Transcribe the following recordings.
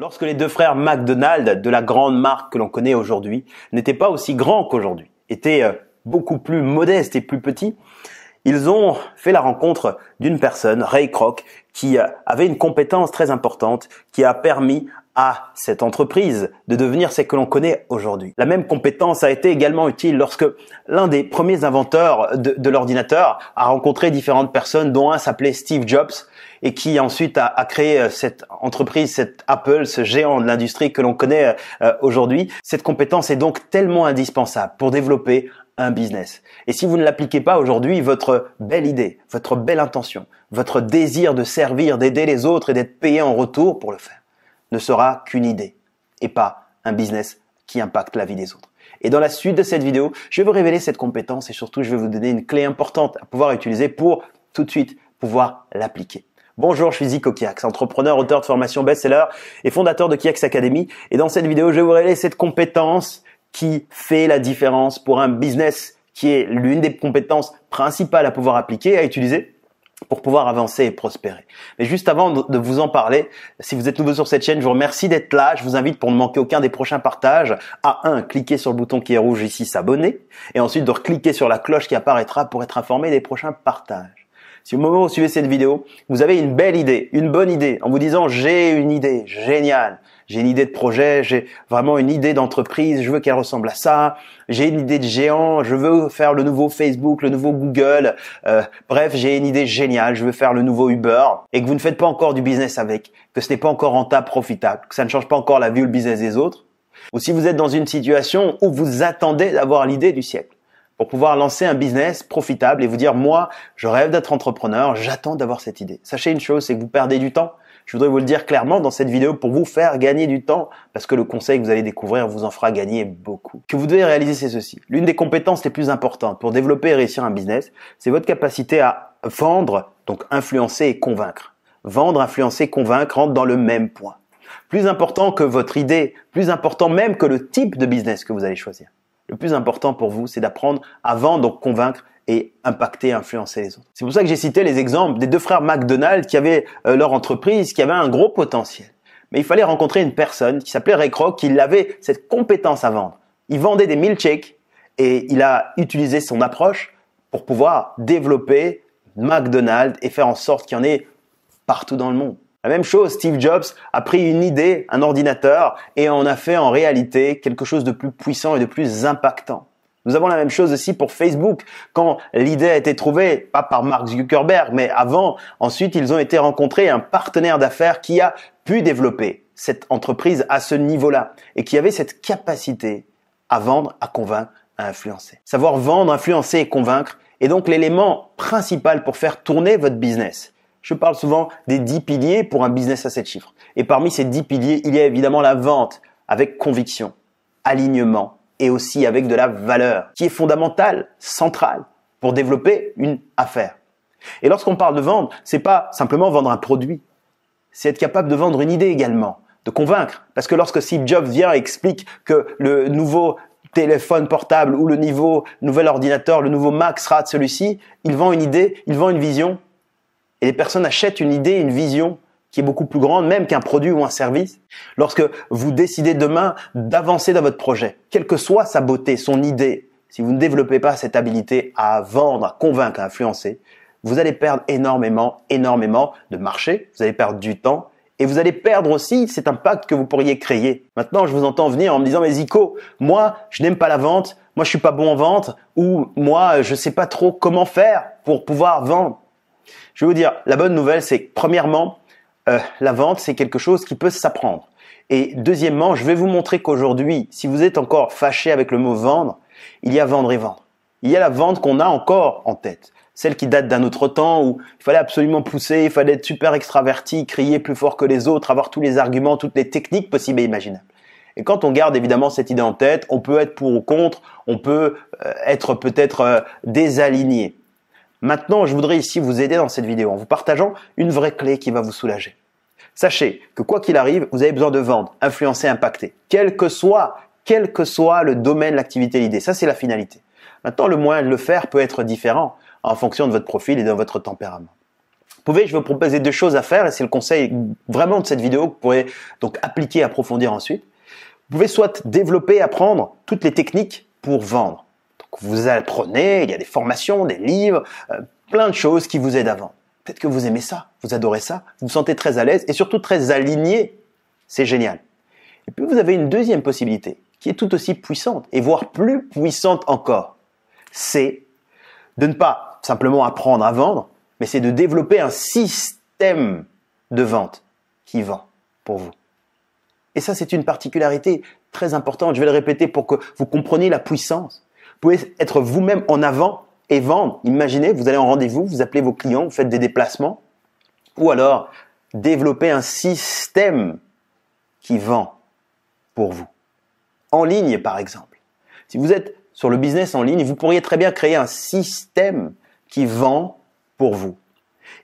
Lorsque les deux frères McDonald de la grande marque que l'on connaît aujourd'hui n'étaient pas aussi grands qu'aujourd'hui, étaient euh, beaucoup plus modestes et plus petits, ils ont fait la rencontre d'une personne, Ray Kroc, qui euh, avait une compétence très importante qui a permis à cette entreprise de devenir celle que l'on connaît aujourd'hui. La même compétence a été également utile lorsque l'un des premiers inventeurs de l'ordinateur a rencontré différentes personnes, dont un s'appelait Steve Jobs, et qui ensuite a, créé euh, cette entreprise, cette Apple, ce géant de l'industrie que l'on connaît euh, euh, aujourd'hui. Cette compétence est donc tellement indispensable pour développer un business. Et si vous ne l'appliquez pas aujourd'hui, votre belle idée, votre belle intention, votre désir de servir, d'aider les autres et d'être payé en retour pour le faire, ne sera qu'une idée et pas un business qui impacte la vie des autres. Et dans la suite de cette vidéo, je vais vous révéler cette compétence et surtout je vais vous donner une clé importante à pouvoir utiliser pour tout de suite pouvoir l'appliquer. Bonjour, je suis Zico Kiax, entrepreneur, auteur de formation best-seller et fondateur de Kiax Academy. Et dans cette vidéo, je vais vous révéler cette compétence qui fait la différence pour un business qui est l'une des compétences principales à pouvoir appliquer, à utiliser pour pouvoir avancer et prospérer. Mais juste avant de vous en parler, si vous êtes nouveau sur cette chaîne, je vous remercie d'être là. Je vous invite pour ne manquer aucun des prochains partages à un cliquer sur le bouton qui est rouge ici, s'abonner, et ensuite de cliquer sur la cloche qui apparaîtra pour être informé des prochains partages. Si au moment où vous suivez cette vidéo, vous avez une belle idée, une bonne idée, en vous disant j'ai une idée, géniale, j'ai une idée de projet, j'ai vraiment une idée d'entreprise, je veux qu'elle ressemble à ça, j'ai une idée de géant, je veux faire le nouveau Facebook, le nouveau Google, euh, bref, j'ai une idée géniale, je veux faire le nouveau Uber, et que vous ne faites pas encore du business avec, que ce n'est pas encore rentable, profitable, que ça ne change pas encore la vie ou le business des autres, ou si vous êtes dans une situation où vous attendez d'avoir l'idée du siècle pour pouvoir lancer un business profitable et vous dire, moi, je rêve d'être entrepreneur, j'attends d'avoir cette idée. Sachez une chose, c'est que vous perdez du temps. Je voudrais vous le dire clairement dans cette vidéo pour vous faire gagner du temps, parce que le conseil que vous allez découvrir vous en fera gagner beaucoup. Ce que vous devez réaliser, c'est ceci. L'une des compétences les plus importantes pour développer et réussir un business, c'est votre capacité à vendre, donc influencer et convaincre. Vendre, influencer, convaincre rentre dans le même point. Plus important que votre idée, plus important même que le type de business que vous allez choisir. Le plus important pour vous, c'est d'apprendre avant donc convaincre et impacter, influencer les autres. C'est pour ça que j'ai cité les exemples des deux frères McDonald's qui avaient euh, leur entreprise, qui avaient un gros potentiel. Mais il fallait rencontrer une personne qui s'appelait Ray Kroc, qui avait cette compétence à vendre. Il vendait des milkshakes et il a utilisé son approche pour pouvoir développer McDonald's et faire en sorte qu'il y en ait partout dans le monde. La même chose, Steve Jobs a pris une idée, un ordinateur, et en a fait en réalité quelque chose de plus puissant et de plus impactant. Nous avons la même chose aussi pour Facebook. Quand l'idée a été trouvée, pas par Mark Zuckerberg, mais avant, ensuite ils ont été rencontrés un partenaire d'affaires qui a pu développer cette entreprise à ce niveau-là et qui avait cette capacité à vendre, à convaincre, à influencer. Savoir vendre, influencer et convaincre est donc l'élément principal pour faire tourner votre business. Je parle souvent des 10 piliers pour un business à 7 chiffres. Et parmi ces 10 piliers, il y a évidemment la vente avec conviction, alignement et aussi avec de la valeur qui est fondamentale, centrale pour développer une affaire. Et lorsqu'on parle de ce n'est pas simplement vendre un produit. C'est être capable de vendre une idée également, de convaincre. Parce que lorsque Steve Jobs vient et explique que le nouveau téléphone portable ou le nouveau nouvel ordinateur, le nouveau Mac sera celui-ci, il vend une idée, il vend une vision, et les personnes achètent une idée, une vision qui est beaucoup plus grande même qu'un produit ou un service. Lorsque vous décidez demain d'avancer dans votre projet, quelle que soit sa beauté, son idée, si vous ne développez pas cette habilité à vendre, à convaincre, à influencer, vous allez perdre énormément, énormément de marché, vous allez perdre du temps et vous allez perdre aussi cet impact que vous pourriez créer. Maintenant, je vous entends venir en me disant, mais Zico, moi, je n'aime pas la vente, moi, je suis pas bon en vente ou moi, je sais pas trop comment faire pour pouvoir vendre. Je vais vous dire, la bonne nouvelle, c'est que premièrement, euh, la vente, c'est quelque chose qui peut s'apprendre. Et deuxièmement, je vais vous montrer qu'aujourd'hui, si vous êtes encore fâché avec le mot vendre, il y a vendre et vendre. Il y a la vente qu'on a encore en tête, celle qui date d'un autre temps où il fallait absolument pousser, il fallait être super extraverti, crier plus fort que les autres, avoir tous les arguments, toutes les techniques possibles et imaginables. Et quand on garde évidemment cette idée en tête, on peut être pour ou contre, on peut euh, être peut-être euh, désaligné. Maintenant, je voudrais ici vous aider dans cette vidéo en vous partageant une vraie clé qui va vous soulager. Sachez que quoi qu'il arrive, vous avez besoin de vendre, influencer, impacter, quel que soit, quel que soit le domaine, l'activité, l'idée. Ça, c'est la finalité. Maintenant, le moyen de le faire peut être différent en fonction de votre profil et de votre tempérament. pouvez, je vous proposer deux choses à faire et c'est le conseil vraiment de cette vidéo que vous pourrez donc appliquer, approfondir ensuite. Vous pouvez soit développer, apprendre toutes les techniques pour vendre vous apprenez, il y a des formations, des livres, euh, plein de choses qui vous aident avant. Peut-être que vous aimez ça, vous adorez ça, vous vous sentez très à l'aise et surtout très aligné. C'est génial. Et puis vous avez une deuxième possibilité qui est tout aussi puissante et voire plus puissante encore. C'est de ne pas simplement apprendre à vendre, mais c'est de développer un système de vente qui vend pour vous. Et ça, c'est une particularité très importante. Je vais le répéter pour que vous compreniez la puissance pouvez être vous-même en avant et vendre. Imaginez, vous allez en rendez-vous, vous appelez vos clients, vous faites des déplacements, ou alors développer un système qui vend pour vous. En ligne, par exemple. Si vous êtes sur le business en ligne, vous pourriez très bien créer un système qui vend pour vous.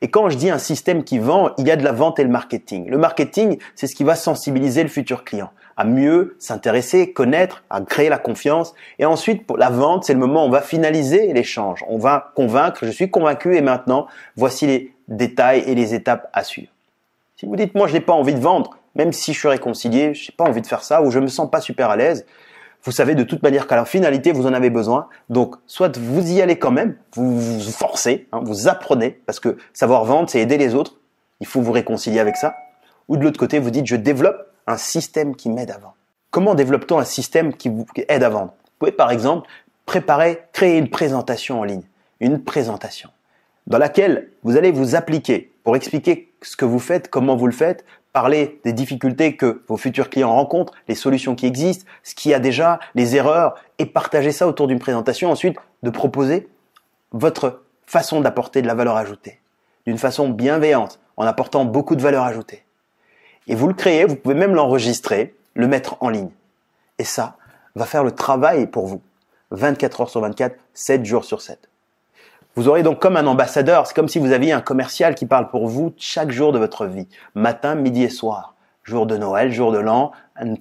Et quand je dis un système qui vend, il y a de la vente et le marketing. Le marketing, c'est ce qui va sensibiliser le futur client à mieux s'intéresser, connaître, à créer la confiance. Et ensuite, pour la vente, c'est le moment où on va finaliser l'échange. On va convaincre, je suis convaincu et maintenant, voici les détails et les étapes à suivre. Si vous dites, moi, je n'ai pas envie de vendre, même si je suis réconcilié, je n'ai pas envie de faire ça ou je ne me sens pas super à l'aise, vous savez de toute manière qu'à la finalité, vous en avez besoin. Donc, soit vous y allez quand même, vous vous forcez, hein, vous apprenez, parce que savoir vendre, c'est aider les autres. Il faut vous réconcilier avec ça. Ou de l'autre côté, vous dites, je développe un système qui m'aide à Comment développe-t-on un système qui vous aide à vendre Vous pouvez par exemple préparer, créer une présentation en ligne, une présentation dans laquelle vous allez vous appliquer pour expliquer ce que vous faites, comment vous le faites, parler des difficultés que vos futurs clients rencontrent, les solutions qui existent, ce qu'il y a déjà, les erreurs, et partager ça autour d'une présentation, ensuite de proposer votre façon d'apporter de la valeur ajoutée, d'une façon bienveillante, en apportant beaucoup de valeur ajoutée. Et vous le créez, vous pouvez même l'enregistrer, le mettre en ligne. Et ça va faire le travail pour vous. 24 heures sur 24, 7 jours sur 7. Vous aurez donc comme un ambassadeur, c'est comme si vous aviez un commercial qui parle pour vous chaque jour de votre vie, matin, midi et soir, jour de Noël, jour de l'an,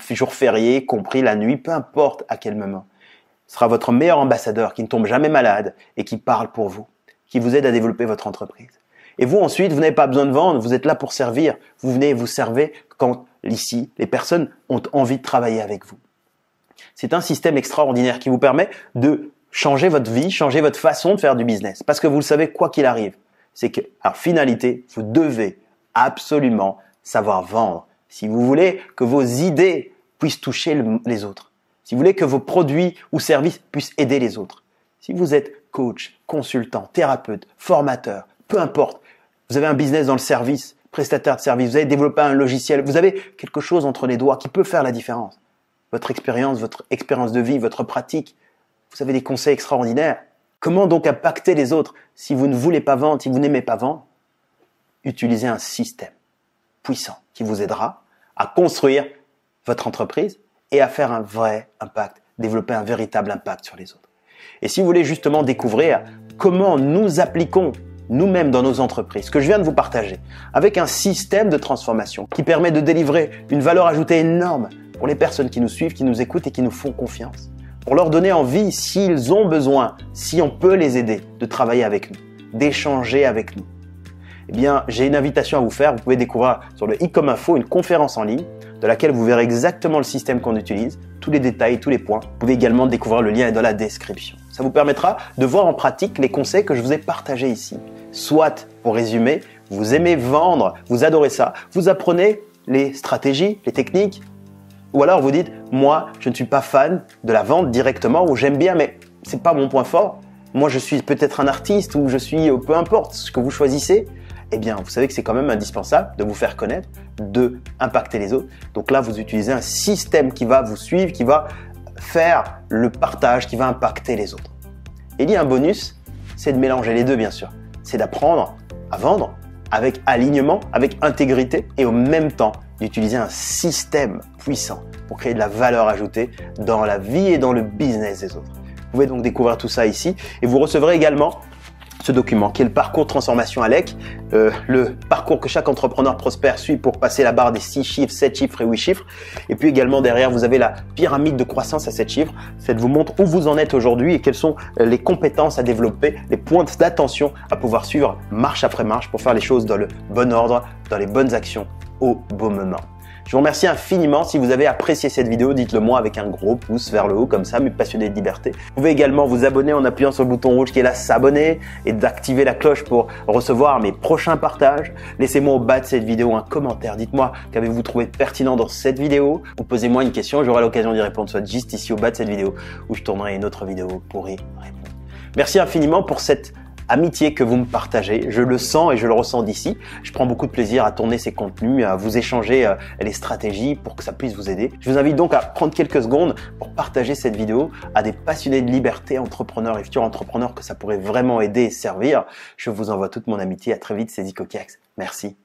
jour férié, compris la nuit, peu importe à quel moment. Ce sera votre meilleur ambassadeur qui ne tombe jamais malade et qui parle pour vous, qui vous aide à développer votre entreprise. Et vous ensuite, vous n'avez pas besoin de vendre, vous êtes là pour servir. Vous venez vous servez quand ici, les personnes ont envie de travailler avec vous. C'est un système extraordinaire qui vous permet de changer votre vie, changer votre façon de faire du business. Parce que vous le savez, quoi qu'il arrive, c'est que, en finalité, vous devez absolument savoir vendre. Si vous voulez que vos idées puissent toucher les autres, si vous voulez que vos produits ou services puissent aider les autres, si vous êtes coach, consultant, thérapeute, formateur, peu importe, vous avez un business dans le service, prestataire de service, vous avez développé un logiciel, vous avez quelque chose entre les doigts qui peut faire la différence. Votre expérience, votre expérience de vie, votre pratique, vous avez des conseils extraordinaires. Comment donc impacter les autres si vous ne voulez pas vendre, si vous n'aimez pas vendre Utilisez un système puissant qui vous aidera à construire votre entreprise et à faire un vrai impact, développer un véritable impact sur les autres. Et si vous voulez justement découvrir comment nous appliquons nous-mêmes dans nos entreprises, que je viens de vous partager, avec un système de transformation qui permet de délivrer une valeur ajoutée énorme pour les personnes qui nous suivent, qui nous écoutent et qui nous font confiance, pour leur donner envie, s'ils ont besoin, si on peut les aider, de travailler avec nous, d'échanger avec nous. Eh bien, j'ai une invitation à vous faire. Vous pouvez découvrir sur le e info une conférence en ligne de laquelle vous verrez exactement le système qu'on utilise, tous les détails, tous les points. Vous pouvez également découvrir le lien dans la description. Ça vous permettra de voir en pratique les conseils que je vous ai partagés ici soit, pour résumer, vous aimez vendre, vous adorez ça, vous apprenez les stratégies, les techniques, ou alors vous dites, moi, je ne suis pas fan de la vente directement, ou j'aime bien, mais ce n'est pas mon point fort. Moi, je suis peut-être un artiste, ou je suis, euh, peu importe ce que vous choisissez. Eh bien, vous savez que c'est quand même indispensable de vous faire connaître, de impacter les autres. Donc là, vous utilisez un système qui va vous suivre, qui va faire le partage, qui va impacter les autres. Et il y a un bonus, c'est de mélanger les deux, bien sûr c'est d'apprendre à vendre avec alignement, avec intégrité et au même temps d'utiliser un système puissant pour créer de la valeur ajoutée dans la vie et dans le business des autres. Vous pouvez donc découvrir tout ça ici et vous recevrez également ce document, qui est le parcours transformation ALEC, euh, le parcours que chaque entrepreneur prospère suit pour passer la barre des 6 chiffres, 7 chiffres et 8 chiffres. Et puis également derrière, vous avez la pyramide de croissance à 7 chiffres. Cette vous montre où vous en êtes aujourd'hui et quelles sont euh, les compétences à développer, les points d'attention à pouvoir suivre marche après marche pour faire les choses dans le bon ordre, dans les bonnes actions au bon moment. Je vous remercie infiniment. Si vous avez apprécié cette vidéo, dites-le moi avec un gros pouce vers le haut comme ça, mes passionnés de liberté. Vous pouvez également vous abonner en appuyant sur le bouton rouge qui est là s'abonner et d'activer la cloche pour recevoir mes prochains partages. Laissez-moi au bas de cette vidéo un commentaire. Dites-moi qu'avez-vous trouvé pertinent dans cette vidéo ou posez-moi une question. J'aurai l'occasion d'y répondre soit juste ici au bas de cette vidéo ou je tournerai une autre vidéo pour y répondre. Merci infiniment pour cette amitié que vous me partagez. Je le sens et je le ressens d'ici. Je prends beaucoup de plaisir à tourner ces contenus, à vous échanger euh, les stratégies pour que ça puisse vous aider. Je vous invite donc à prendre quelques secondes pour partager cette vidéo à des passionnés de liberté, entrepreneurs et futurs entrepreneurs que ça pourrait vraiment aider et servir. Je vous envoie toute mon amitié. À très vite, c'est Kiax. Merci.